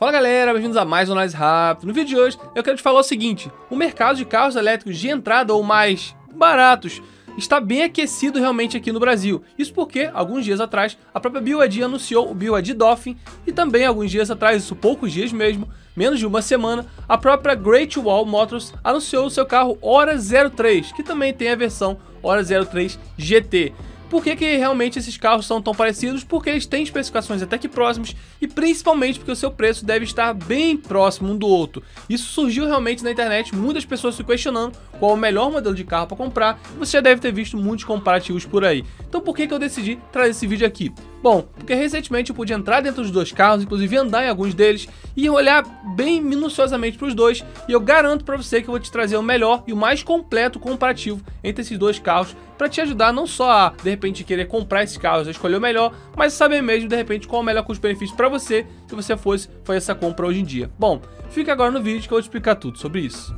Fala galera, bem-vindos a mais um Análise Rápido. No vídeo de hoje eu quero te falar o seguinte, o mercado de carros elétricos de entrada ou mais baratos está bem aquecido realmente aqui no Brasil. Isso porque, alguns dias atrás, a própria BYD anunciou o BYD Dolphin e também alguns dias atrás, isso poucos dias mesmo, menos de uma semana, a própria Great Wall Motors anunciou o seu carro Hora 03, que também tem a versão Hora 03 GT. Por que, que realmente esses carros são tão parecidos? Porque eles têm especificações até que próximas e principalmente porque o seu preço deve estar bem próximo um do outro. Isso surgiu realmente na internet, muitas pessoas se questionando qual o melhor modelo de carro para comprar. Você já deve ter visto muitos comparativos por aí. Então por que, que eu decidi trazer esse vídeo aqui? Bom, porque recentemente eu pude entrar dentro dos dois carros, inclusive andar em alguns deles, e olhar bem minuciosamente para os dois, e eu garanto para você que eu vou te trazer o melhor e o mais completo comparativo entre esses dois carros, para te ajudar não só a, de repente, querer comprar esses carros, a escolher o melhor, mas saber mesmo, de repente, qual é o melhor custo-benefício para você, se você fosse fazer essa compra hoje em dia. Bom, fica agora no vídeo que eu vou te explicar tudo sobre isso.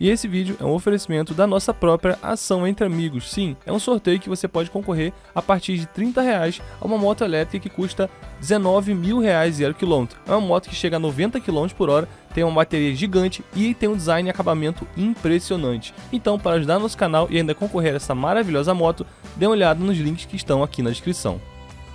E esse vídeo é um oferecimento da nossa própria Ação Entre Amigos. Sim, é um sorteio que você pode concorrer a partir de 30 reais a uma moto elétrica que custa 19 mil reais zero quilômetro. É uma moto que chega a 90 km por hora, tem uma bateria gigante e tem um design e acabamento impressionante. Então, para ajudar nosso canal e ainda concorrer a essa maravilhosa moto, dê uma olhada nos links que estão aqui na descrição.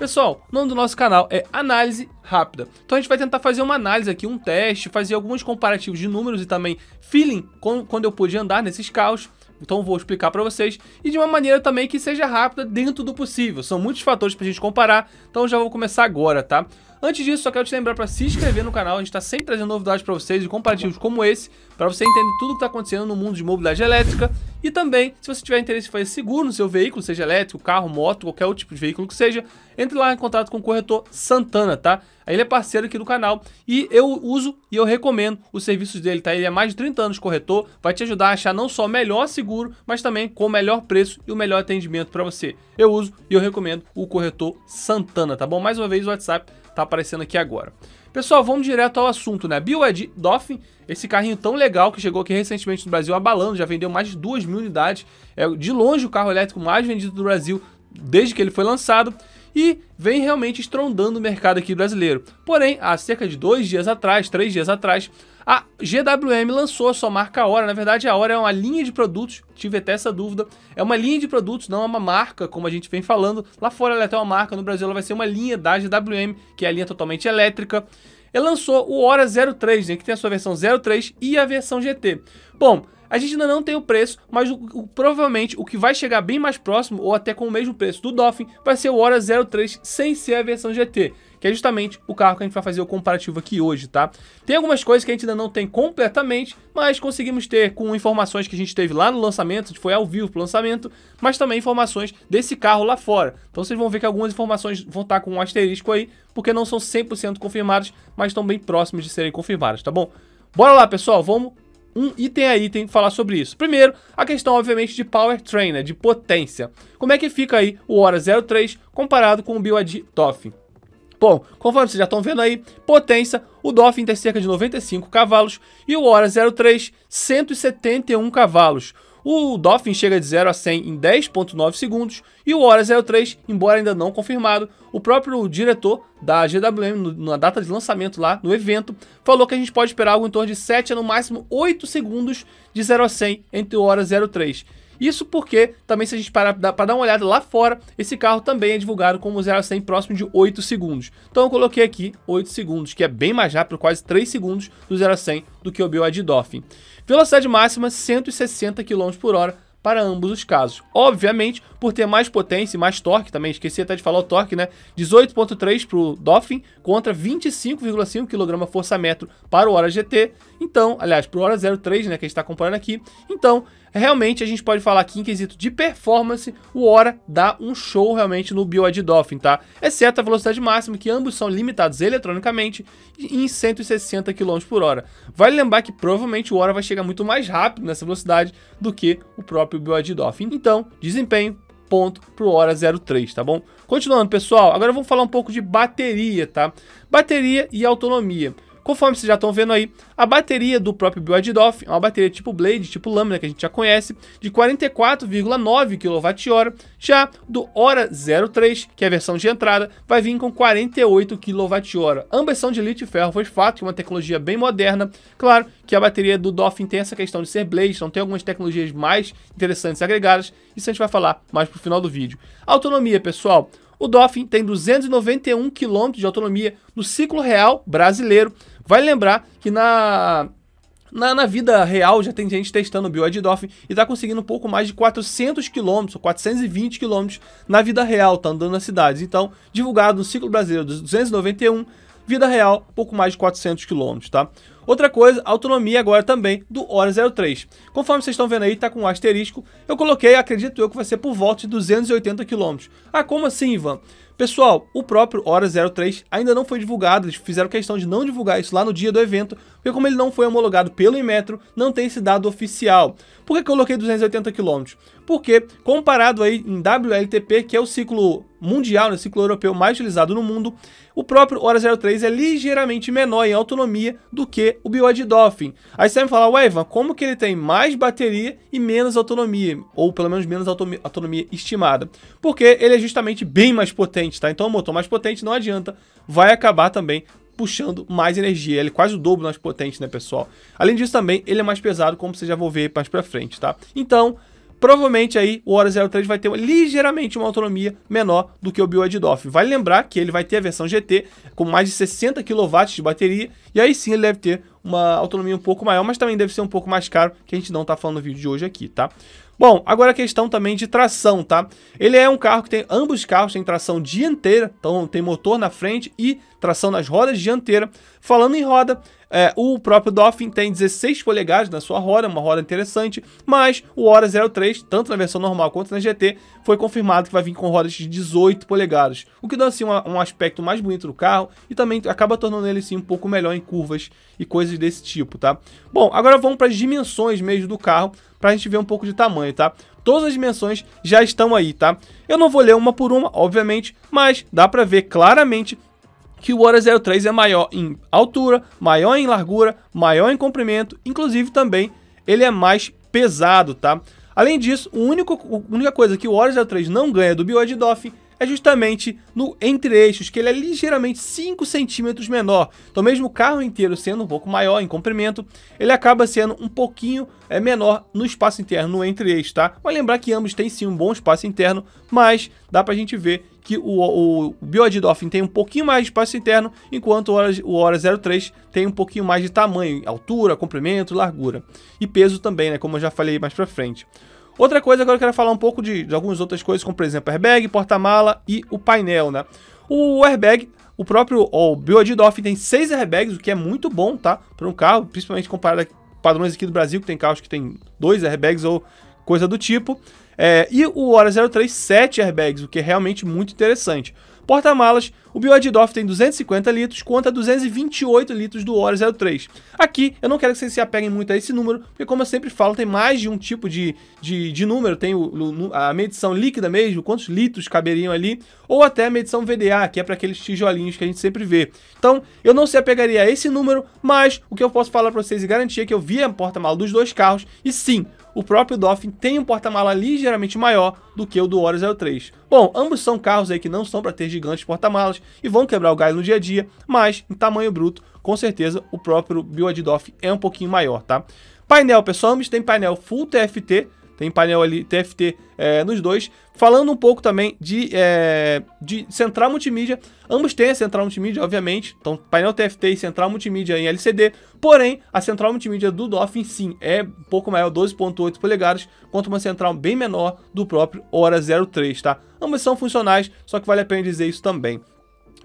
Pessoal, o nome do nosso canal é Análise Rápida. Então a gente vai tentar fazer uma análise aqui, um teste, fazer alguns comparativos de números e também feeling com, quando eu pude andar nesses carros. Então vou explicar para vocês e de uma maneira também que seja rápida dentro do possível. São muitos fatores para a gente comparar, então já vou começar agora, tá? Antes disso, só quero te lembrar para se inscrever no canal. A gente está sempre trazendo novidades para vocês e comparativos como esse, para você entender tudo o que está acontecendo no mundo de mobilidade elétrica. E também, se você tiver interesse em fazer seguro no seu veículo, seja elétrico, carro, moto, qualquer outro tipo de veículo que seja, entre lá em contato com o corretor Santana, tá? Ele é parceiro aqui do canal e eu uso e eu recomendo os serviços dele, tá? Ele é mais de 30 anos corretor, vai te ajudar a achar não só o melhor seguro, mas também com o melhor preço e o melhor atendimento para você. Eu uso e eu recomendo o corretor Santana, tá bom? Mais uma vez o WhatsApp tá aparecendo aqui agora. Pessoal, vamos direto ao assunto, né? Ed Dolphin, esse carrinho tão legal que chegou aqui recentemente no Brasil, abalando, já vendeu mais de 2 mil unidades. É de longe o carro elétrico mais vendido do Brasil desde que ele foi lançado e vem realmente estrondando o mercado aqui brasileiro. Porém, há cerca de dois dias atrás, três dias atrás, a GWM lançou a sua marca Aura, na verdade a Aura é uma linha de produtos, tive até essa dúvida, é uma linha de produtos, não é uma marca, como a gente vem falando, lá fora ela é até uma marca, no Brasil ela vai ser uma linha da GWM, que é a linha totalmente elétrica, ela lançou o Hora 03, né, que tem a sua versão 03 e a versão GT. Bom, a gente ainda não tem o preço, mas o, o, provavelmente o que vai chegar bem mais próximo, ou até com o mesmo preço do Dolphin, vai ser o Hora 03 sem ser a versão GT que é justamente o carro que a gente vai fazer o comparativo aqui hoje, tá? Tem algumas coisas que a gente ainda não tem completamente, mas conseguimos ter com informações que a gente teve lá no lançamento, foi ao vivo pro lançamento, mas também informações desse carro lá fora. Então vocês vão ver que algumas informações vão estar tá com um asterisco aí, porque não são 100% confirmadas, mas estão bem próximas de serem confirmadas, tá bom? Bora lá, pessoal, vamos um item a item falar sobre isso. Primeiro, a questão, obviamente, de powertrain, né, de potência. Como é que fica aí o Hora 03 comparado com o BYD Dolphin? Bom, conforme vocês já estão vendo aí, potência, o Dolphin tem cerca de 95 cavalos e o Hora 03, 171 cavalos. O Dolphin chega de 0 a 100 em 10.9 segundos e o Hora 03, embora ainda não confirmado, o próprio diretor da GWM, na data de lançamento lá, no evento, falou que a gente pode esperar algo em torno de 7 a no máximo 8 segundos de 0 a 100 entre o Hora 03. Isso porque, também se a gente parar para dar uma olhada lá fora, esse carro também é divulgado como 0 a 100 próximo de 8 segundos. Então eu coloquei aqui 8 segundos, que é bem mais rápido, quase 3 segundos do 0 a 100 do que o BYD Dolphin. Velocidade máxima 160 km por hora, para ambos os casos. Obviamente, por ter mais potência e mais torque também, esqueci até de falar o torque, né? 18.3 para o Dolphin contra 25,5 kgfm para o Hora GT. Então, aliás, para o Hora 03, né, que a gente está comparando aqui. Então, realmente a gente pode falar que em quesito de performance, o Hora dá um show realmente no BioID Dolphin, tá? Exceto a velocidade máxima, que ambos são limitados eletronicamente em 160 km por hora. Vale lembrar que provavelmente o Hora vai chegar muito mais rápido nessa velocidade do que o próprio BioID Dolphin. Então, desempenho, ponto pro Hora 03, tá bom? Continuando, pessoal, agora vamos falar um pouco de bateria, tá? Bateria e autonomia. Conforme vocês já estão vendo aí, a bateria do próprio BYD Dolphin é uma bateria tipo Blade, tipo lâmina que a gente já conhece, de 44,9 kWh. Já do Hora 03, que é a versão de entrada, vai vir com 48 kWh. Ambas são de lítio ferro fosfato, que é uma tecnologia bem moderna. Claro que a bateria do Dolphin tem essa questão de ser Blade, então tem algumas tecnologias mais interessantes agregadas. Isso a gente vai falar mais pro final do vídeo. Autonomia, pessoal, o Dolphin tem 291 km de autonomia no ciclo real brasileiro. Vai lembrar que na na, na, vida real já tem gente testando o bioid Dolphin e está conseguindo um pouco mais de 400 km, 420 km na vida real, tá andando nas cidades. Então, divulgado no ciclo brasileiro dos 291, vida real, pouco mais de 400 km, tá? Outra coisa, autonomia agora também do Hora 03. Conforme vocês estão vendo aí, tá com um asterisco. Eu coloquei, acredito eu, que vai ser por volta de 280 km. Ah, como assim, Ivan? Pessoal, o próprio Hora 03 ainda não foi divulgado, eles fizeram questão de não divulgar isso lá no dia do evento, porque como ele não foi homologado pelo Inmetro, não tem esse dado oficial. Por que, que eu coloquei 280 km? Porque, comparado aí em WLTP, que é o ciclo mundial, né, ciclo europeu mais utilizado no mundo, o próprio Hora 03 é ligeiramente menor em autonomia do que o BYD Dolphin. Aí você vai me falar, ué Ivan, como que ele tem mais bateria e menos autonomia? Ou pelo menos menos autonomia estimada. Porque ele é justamente bem mais potente, tá? Então o motor mais potente não adianta, vai acabar também puxando mais energia. Ele é quase o dobro mais potente, né, pessoal? Além disso também, ele é mais pesado, como vocês já vão ver mais pra frente, tá? Então, provavelmente aí o Hora 03 vai ter ligeiramente uma autonomia menor do que o BYD Dolphin. Vale lembrar que ele vai ter a versão GT com mais de 60 kW de bateria e aí sim ele deve ter uma autonomia um pouco maior, mas também deve ser um pouco mais caro, que a gente não está falando no vídeo de hoje aqui, tá? Bom, agora a questão também de tração, tá? Ele é um carro que tem, ambos os carros têm tração dianteira, então tem motor na frente e tração nas rodas dianteira. Falando em roda, é, o próprio Dolphin tem 16 polegadas na sua roda, uma roda interessante, mas o Hora 03, tanto na versão normal quanto na GT, foi confirmado que vai vir com rodas de 18 polegadas, o que dá assim um, um aspecto mais bonito do carro e também acaba tornando ele assim um pouco melhor em curvas e coisas desse tipo, tá? Bom, agora vamos para as dimensões mesmo do carro pra gente ver um pouco de tamanho, tá? Todas as dimensões já estão aí, tá? Eu não vou ler uma por uma, obviamente, mas dá pra ver claramente que o Hora 03 é maior em altura, maior em largura, maior em comprimento, inclusive também ele é mais pesado, tá? Além disso, a única coisa que o Hora 03 não ganha do Bioid Dolphin é justamente no entre-eixos, que ele é ligeiramente 5 centímetros menor. Então mesmo o carro inteiro sendo um pouco maior em comprimento, ele acaba sendo um pouquinho é, menor no espaço interno, no entre-eixo, tá? Mas lembrar que ambos têm sim um bom espaço interno, mas dá pra gente ver que o, o, o Biode Dolphin tem um pouquinho mais de espaço interno, enquanto o Hora, o Hora 03 tem um pouquinho mais de tamanho, altura, comprimento, largura. E peso também, né, como eu já falei mais pra frente. Outra coisa, agora eu quero falar um pouco de, de algumas outras coisas, como por exemplo airbag, porta-mala e o painel, né? O airbag, o próprio o Dolphin tem seis airbags, o que é muito bom, tá? Para um carro, principalmente comparado a padrões aqui do Brasil, que tem carros que tem dois airbags ou coisa do tipo. É, e o Hora 03, 7 airbags, o que é realmente muito interessante. Porta-malas, o Bioadidoff tem 250 litros contra 228 litros do Oro 03. Aqui, eu não quero que vocês se apeguem muito a esse número, porque como eu sempre falo, tem mais de um tipo de, de, de número, tem o, a medição líquida mesmo, quantos litros caberiam ali, ou até a medição VDA, que é para aqueles tijolinhos que a gente sempre vê. Então, eu não se apegaria a esse número, mas o que eu posso falar para vocês e garantir é que eu vi a porta-mala dos dois carros, e sim, o próprio Dolphin tem um porta-mala ligeiramente maior do que o do Warrior 03. Bom, ambos são carros aí que não são para ter gigantes porta-malas e vão quebrar o galho no dia a dia, mas em tamanho bruto, com certeza o próprio BYD Dolphin é um pouquinho maior, tá? Painel, pessoal, ambos têm painel Full TFT, tem painel ali TFT é, nos dois. Falando um pouco também de, é, de central multimídia, ambos têm a central multimídia, obviamente, então painel TFT e central multimídia em LCD, porém a central multimídia do Dolphin sim é um pouco maior, 12.8 polegadas, quanto uma central bem menor do próprio Hora 03, tá? Ambas são funcionais, só que vale a pena dizer isso também.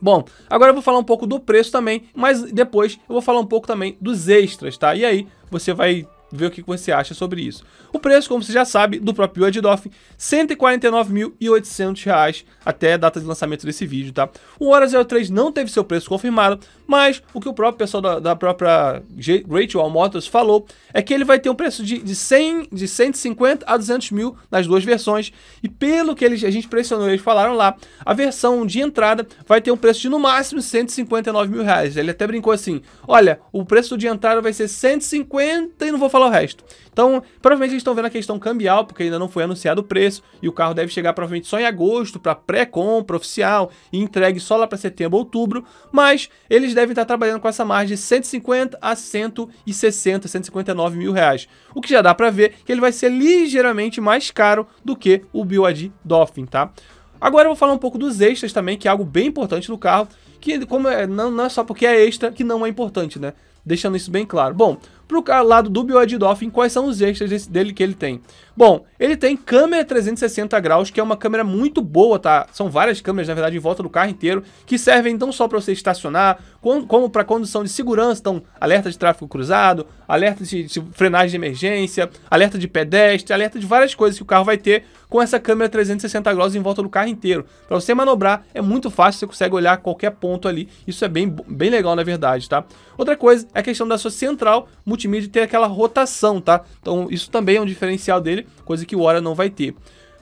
Bom, agora eu vou falar um pouco do preço também, mas depois eu vou falar um pouco também dos extras, tá? E aí você vai ver o que você acha sobre isso. O preço, como você já sabe, do próprio Adidoff, R$ 149.800 até a data de lançamento desse vídeo, tá? O Hora 03 não teve seu preço confirmado, mas o que o próprio pessoal da, da própria Great Wall Motors falou é que ele vai ter um preço de, de, 100, de 150 a 200 mil nas duas versões, e pelo que eles, a gente pressionou, eles falaram lá, a versão de entrada vai ter um preço de no máximo 159 mil reais. Ele até brincou assim, olha, o preço de entrada vai ser 150 e não vou falar falar o resto. Então, provavelmente eles estão vendo a questão cambial, porque ainda não foi anunciado o preço, e o carro deve chegar provavelmente só em agosto para pré-compra oficial e entregue só lá para setembro, outubro, mas eles devem estar trabalhando com essa margem de 150 a 160, 159 mil reais, o que já dá para ver que ele vai ser ligeiramente mais caro do que o BYD Dolphin, tá? Agora eu vou falar um pouco dos extras também, que é algo bem importante no carro, que como é, não, não é só porque é extra que não é importante, né? Deixando isso bem claro. Bom, pro lado do Bioid Dolphin, quais são os extras dele que ele tem. Bom, ele tem câmera 360 graus, que é uma câmera muito boa, tá? São várias câmeras, na verdade, em volta do carro inteiro, que servem não só para você estacionar, como para condução de segurança, então alerta de tráfego cruzado, alerta de, de frenagem de emergência, alerta de pedestre, alerta de várias coisas que o carro vai ter com essa câmera 360 graus em volta do carro inteiro. Para você manobrar é muito fácil, você consegue olhar qualquer ponto ali. Isso é bem, bem legal, na verdade, tá? Outra coisa é a questão da sua central multi multimídia ter aquela rotação, tá? Então isso também é um diferencial dele, coisa que o Aura não vai ter.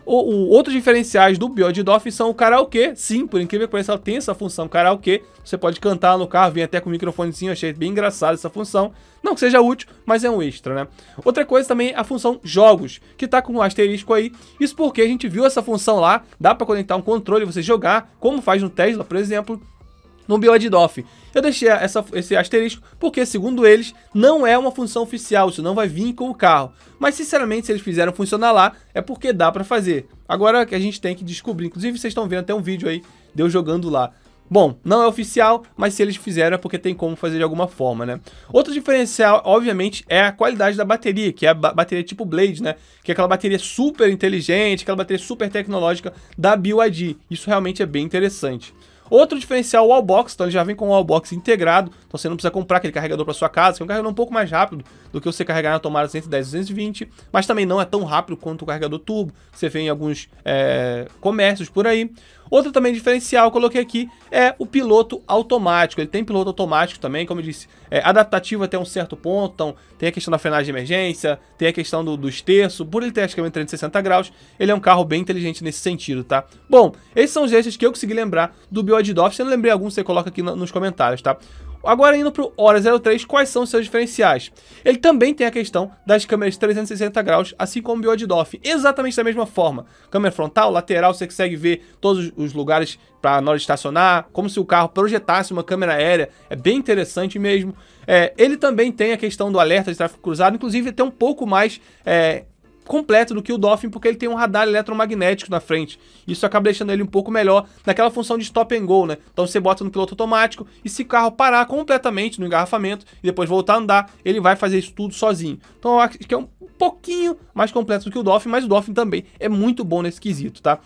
O, o, outros diferenciais do Beyond são o karaokê. Sim, por incrível que pareça, ela tem essa função karaokê. Você pode cantar no carro, vem até com o microfonezinho, achei bem engraçado essa função. Não que seja útil, mas é um extra, né? Outra coisa também é a função jogos, que tá com um asterisco aí. Isso porque a gente viu essa função lá, dá para conectar um controle e você jogar, como faz no Tesla, por exemplo no Bioid Off. Eu deixei essa, esse asterisco porque, segundo eles, não é uma função oficial, isso não vai vir com o carro. Mas, sinceramente, se eles fizeram funcionar lá, é porque dá para fazer. Agora que a gente tem que descobrir, inclusive vocês estão vendo até um vídeo aí de eu jogando lá. Bom, não é oficial, mas se eles fizeram é porque tem como fazer de alguma forma, né? Outro diferencial, obviamente, é a qualidade da bateria, que é a bateria tipo Blade, né? Que é aquela bateria super inteligente, aquela bateria super tecnológica da BioID. Isso realmente é bem interessante. Outro diferencial, o Wallbox, então ele já vem com o Wallbox integrado, então você não precisa comprar aquele carregador para sua casa, que é um carregador um pouco mais rápido, do que você carregar na tomada 110, 220, mas também não é tão rápido quanto o carregador turbo, você vê em alguns é, comércios por aí. Outro também diferencial que eu coloquei aqui é o piloto automático. Ele tem piloto automático também, como eu disse, é adaptativo até um certo ponto. Então, tem a questão da frenagem de emergência, tem a questão do, do esterço. Por ele ter escamento é 360 graus, ele é um carro bem inteligente nesse sentido, tá? Bom, esses são os gestos que eu consegui lembrar do BioDoff. Se eu não lembrei algum, você coloca aqui nos comentários, tá? Agora indo para o Hora 03, quais são os seus diferenciais? Ele também tem a questão das câmeras 360 graus, assim como o Biode exatamente da mesma forma. Câmera frontal, lateral, você consegue ver todos os lugares para nós estacionar, como se o carro projetasse uma câmera aérea, é bem interessante mesmo. É, ele também tem a questão do alerta de tráfego cruzado, inclusive até um pouco mais é, completo do que o Dolphin, porque ele tem um radar eletromagnético na frente. Isso acaba deixando ele um pouco melhor naquela função de stop and go, né? Então você bota no piloto automático e se o carro parar completamente no engarrafamento e depois voltar a andar, ele vai fazer isso tudo sozinho. Então eu acho que é um pouquinho mais completo do que o Dolphin, mas o Dolphin também é muito bom nesse quesito, tá?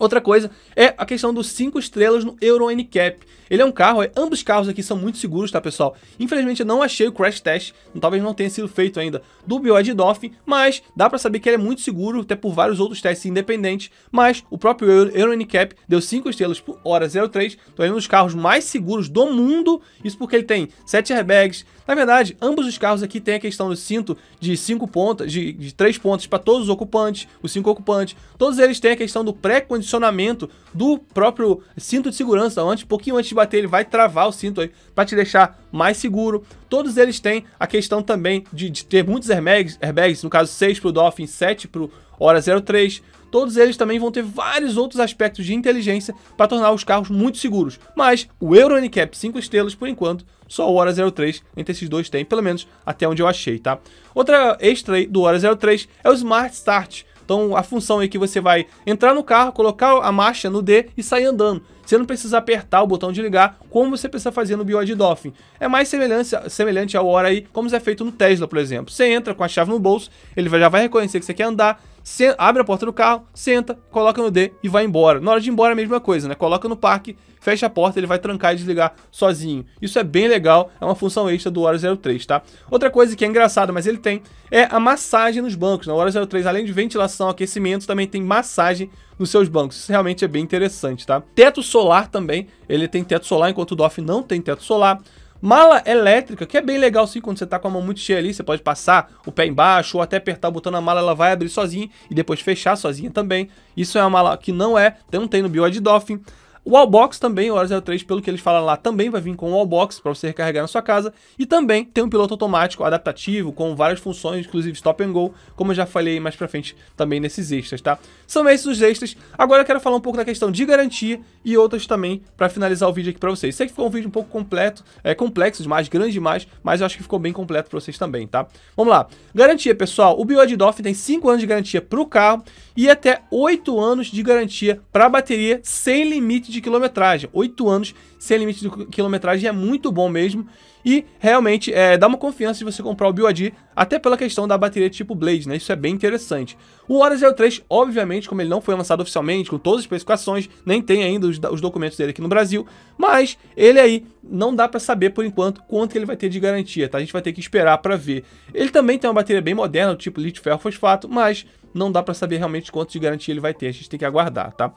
Outra coisa é a questão dos 5 estrelas no Euro NCAP. Ele é um carro, é, ambos os carros aqui são muito seguros, tá pessoal? Infelizmente eu não achei o crash test, talvez não tenha sido feito ainda do BYD Dolphin, mas dá para saber que ele é muito seguro, até por vários outros testes independentes, mas o próprio Euro, Euro NCAP deu 5 estrelas por hora 03, então ele é um dos carros mais seguros do mundo, isso porque ele tem 7 airbags, na verdade, ambos os carros aqui têm a questão do cinto de cinco pontas, de, de três pontas para todos os ocupantes, os cinco ocupantes. Todos eles têm a questão do pré-condicionamento do próprio cinto de segurança. Antes, um pouquinho antes de bater, ele vai travar o cinto aí para te deixar mais seguro. Todos eles têm a questão também de, de ter muitos airbags, airbags, no caso 6 para o Dolphin, 7 para o Hora 03. Todos eles também vão ter vários outros aspectos de inteligência para tornar os carros muito seguros. Mas o Euro NCAP 5 estrelas, por enquanto, só o Hora 03 entre esses dois tem, pelo menos até onde eu achei, tá? Outra extra aí do Hora 03 é o Smart Start. Então a função é que você vai entrar no carro, colocar a marcha no D e sair andando. Você não precisa apertar o botão de ligar, como você precisa fazer no BYD Dolphin. É mais semelhante, semelhante ao hora aí, como é feito no Tesla, por exemplo. Você entra com a chave no bolso, ele já vai reconhecer que você quer andar, você abre a porta do carro, senta, coloca no D e vai embora. Na hora de ir embora é a mesma coisa, né? Coloca no parque, fecha a porta, ele vai trancar e desligar sozinho. Isso é bem legal, é uma função extra do Hora 03, tá? Outra coisa que é engraçada, mas ele tem, é a massagem nos bancos. Na Hora 03, além de ventilação, aquecimento, também tem massagem nos seus bancos. Isso realmente é bem interessante, tá? Teto solar também, ele tem teto solar, enquanto o DOF não tem teto solar. Mala elétrica, que é bem legal sim, quando você tá com a mão muito cheia ali, você pode passar o pé embaixo ou até apertar o botão na mala, ela vai abrir sozinha e depois fechar sozinha também. Isso é uma mala que não é, não tem no Bioid Dolphin. O Allbox também, o Hora 03, pelo que eles falam lá, também vai vir com o Allbox para você recarregar na sua casa. E também tem um piloto automático adaptativo com várias funções, inclusive stop and go, como eu já falei mais para frente também nesses extras, tá? São esses os extras. Agora eu quero falar um pouco da questão de garantia e outras também para finalizar o vídeo aqui para vocês. Sei que ficou um vídeo um pouco completo, é, complexo demais, grande demais, mas eu acho que ficou bem completo para vocês também, tá? Vamos lá. Garantia, pessoal. O BYD tem 5 anos de garantia para o carro e até 8 anos de garantia para a bateria sem limite de de quilometragem. 8 anos sem limite de quilometragem é muito bom mesmo. E realmente é, dá uma confiança de você comprar o BYD, até pela questão da bateria tipo Blade, né? Isso é bem interessante. O Hora 03, obviamente, como ele não foi lançado oficialmente, com todas as especificações, nem tem ainda os, os documentos dele aqui no Brasil, mas ele aí não dá para saber por enquanto quanto ele vai ter de garantia, tá? A gente vai ter que esperar para ver. Ele também tem uma bateria bem moderna, tipo lítio ferro fosfato, mas não dá para saber realmente quanto de garantia ele vai ter, a gente tem que aguardar, tá?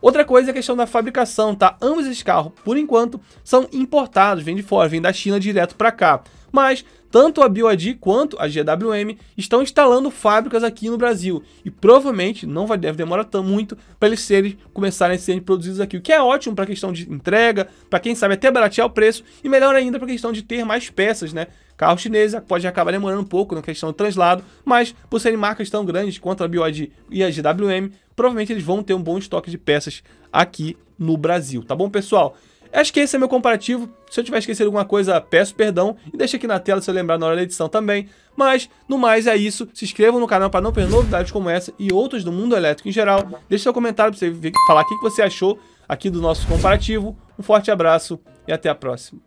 Outra coisa é a questão da fabricação, tá? Ambos esses carros, por enquanto, são importados, vêm de fora, vêm da China direto para cá. Mas tanto a BYD quanto a GWM estão instalando fábricas aqui no Brasil e provavelmente não vai deve demorar tão muito para eles serem começarem a serem produzidos aqui, o que é ótimo para a questão de entrega, para quem sabe até baratear o preço e melhor ainda para a questão de ter mais peças, né? carro chinesa, pode acabar demorando um pouco na questão do translado, mas por serem marcas tão grandes quanto a BYD e a GWM, provavelmente eles vão ter um bom estoque de peças aqui no Brasil, tá bom, pessoal? Acho que esse é meu comparativo. Se eu tiver esquecido alguma coisa, peço perdão e deixa aqui na tela se eu lembrar na hora da edição também. Mas, no mais, é isso. Se inscrevam no canal para não perder novidades como essa e outras do mundo elétrico em geral. Deixe seu comentário para você ver, falar o que você achou aqui do nosso comparativo. Um forte abraço e até a próxima.